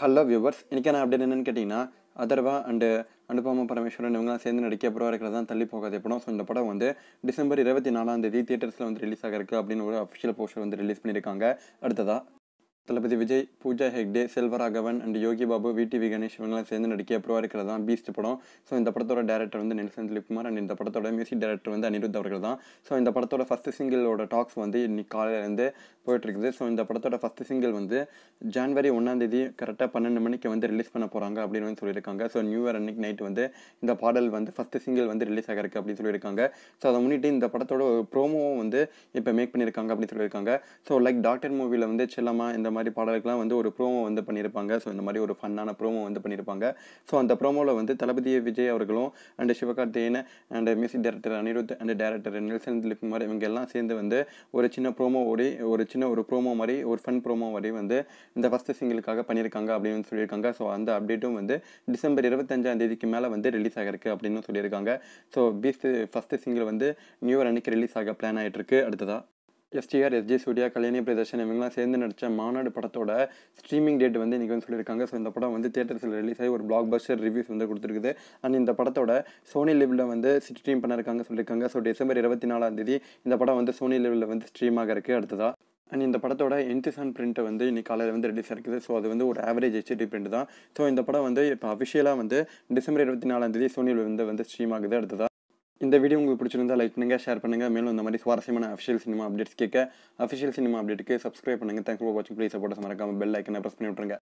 hello viewers நான் update என்னென்னு கேட்டிங்கன்னா அதர்வா அண்டு அனுபமா பரமேஸ்வரன் இவங்களாம் சேர்ந்து நடிக்க போகிற இருக்கிறது தான் தள்ளி போகாது படம் ஸோ இந்த படம் வந்து டிசம்பர் இருபத்தி நாலாம் தேதி தியேட்டர்ஸில் வந்து ரிலீஸ் ஆகிருக்கு அப்படின்னு ஒரு அஃபிஷியல் போஸ்டர் வந்து ரிலீஸ் பண்ணியிருக்காங்க அடுத்ததாக தளபதி விஜய் பூஜா ஹெக்டே செல்வராகவன் அண்ட் யோகி பாபு விடிவி கணேஷ் இவங்கெல்லாம் சேர்ந்து நடிக்க அப்புறம் இருக்கிறது தான் பீஸ்ட் படம் ஸோ இந்த படத்தோட டேரக்டர் வந்து நெல்சன் திலிப்குமார் அண்ட் இந்த படத்தோட மியூசிக் டேரக்டர் வந்து அனிருத் அவர்கள் தான் ஸோ இந்த படத்தோட ஃபஸ்ட் சிங்கிளோட டாக்ஸ் வந்து இன்னைக்கு காலையிலேருந்து போயிட்டுருக்குது ஸோ இந்த படத்தோட ஃபஸ்ட் சிங்கிள் வந்து ஜான்வரி ஒன்றாந்தேதி கரெக்டாக பன்னெண்டு மணிக்கு வந்து ரிலீஸ் பண்ண போகிறாங்க அப்படின்னு வந்து சொல்லியிருக்காங்க ஸோ நியூ இயர் அன்னைக்கு நைட் வந்து இந்த பாடல் வந்து ஃபஸ்ட்டு சிங்கிள் வந்து ரிலீஸ் ஆகிருக்கு அப்படின்னு சொல்லியிருக்காங்க ஸோ அதை முன்னிட்டு இந்த படத்தோட ப்ரோமோவும் வந்து இப்போ மேக் பண்ணியிருக்காங்க அப்படின்னு சொல்லியிருக்காங்க ஸோ லைக் டாக்டர் மூவியில் வந்து செல்லமா இந்த மாதிரி பாடலுக்குலாம் வந்து ஒரு ப்ரோமோ வந்து பண்ணியிருப்பாங்க ஸோ இந்த மாதிரி ஒரு ஃபன்னான ப்ரோமோ வந்து பண்ணியிருப்பாங்க ஸோ அந்த ப்ரோமோவில் வந்து தளபதி விஜய் அவர்களும் and Sivakarthikeyan and music director Anirudh and director Nelson Dilipkumar இவங்க எல்லாம் சேர்ந்து வந்து ஒரு சின்ன ப்ரோமோ ஓடி ஒரு சின்ன ஒரு ப்ரோமோ மாதிரி ஒரு ஃபன் ப்ரோமோ வரை வந்து இந்த ஃபஸ்ட்டு சிங்கிளுக்காக பண்ணியிருக்காங்க அப்படின்னு சொல்லியிருக்காங்க ஸோ அந்த அப்டேட்டும் வந்து டிசம்பர் இருபத்தஞ்சாம் தேதிக்கு மேலே வந்து ரிலீஸ் ஆகிருக்கு அப்படின்னு சொல்லியிருக்காங்க ஸோ பீஸ்ட் ஃபஸ்ட்டு சிங்கிள் வந்து நியூ இயர் அன்னைக்கு ரிலீஸ் ஆக பிளான் ஆகிட்டு இருக்கு அடுத்ததாக எஸ்டிஆர் எஸ்ஜே சூர்யா கல்யாணி பிரதர்ஷன் இவங்கெல்லாம் சேர்ந்து நடித்த மாநாடு படத்தோட ஸ்ட்ரீமிங் டேட் வந்து இன்றைக்கி வந்து சொல்லியிருக்காங்க ஸோ இந்த படம் வந்து தேட்டர்ஸில் ரிலீஸ் ஆகி ஒரு பிளாக் பஸ்டர் ரிவ்யூஸ் வந்து கொடுத்துருக்குது அண்ட் இந்த படத்தோட சோனி லெவலில் வந்து ஸ்ட்ரீம் பண்ணிருக்காங்க சொல்லியிருக்காங்க ஸோ டிசம்பர் இருபத்தி நாலாம் தேதி இந்த படம் வந்து சோனி லெவலில் வந்து ஸ்ட்ரீம் ஆக இருக்குது அடுத்ததாக அண்ட் இந்த படத்தோட என்டிசான் பிரிண்ட்டை வந்து இன்றைக்கி காலையில் வந்து ரிலீஸ் ஆகிருக்குது ஸோ அது வந்து ஒரு ஆவரேஜ் ஹெச்டி பிரிண்ட் தான் ஸோ இந்த படம் வந்து இப்போ அஃபிஷியலாக வந்து டிசம்பர் இருபத்தி நாலாம் தேதி சோனியில் வந்து வந்து ஸ்ட்ரீம் ஆகுது அடுத்ததாக இந்த வீடியோ உங்களுக்கு பிடிச்சிருந்தா லைக் பண்ணுங்கள் ஷேர் பண்ணுங்கள் மேலும் இந்த மாதிரி சுவாரஸ்யமான அஃபிஷியல் சினிமா அப்டேட்ஸ் கேட்க அஃபிஷியல் சினிமா அப்டேட்டுக்கு சப்ஸ்கிரைப் பண்ணுங்கள் தேங்க்ஸ் ஃபார் வாட்சிங் ப்ளீஸ் சப்போர்ட் மறக்காமல் பெல் ஐக்கனை ப்ரெஸ் பண்ணி விட்ருங்க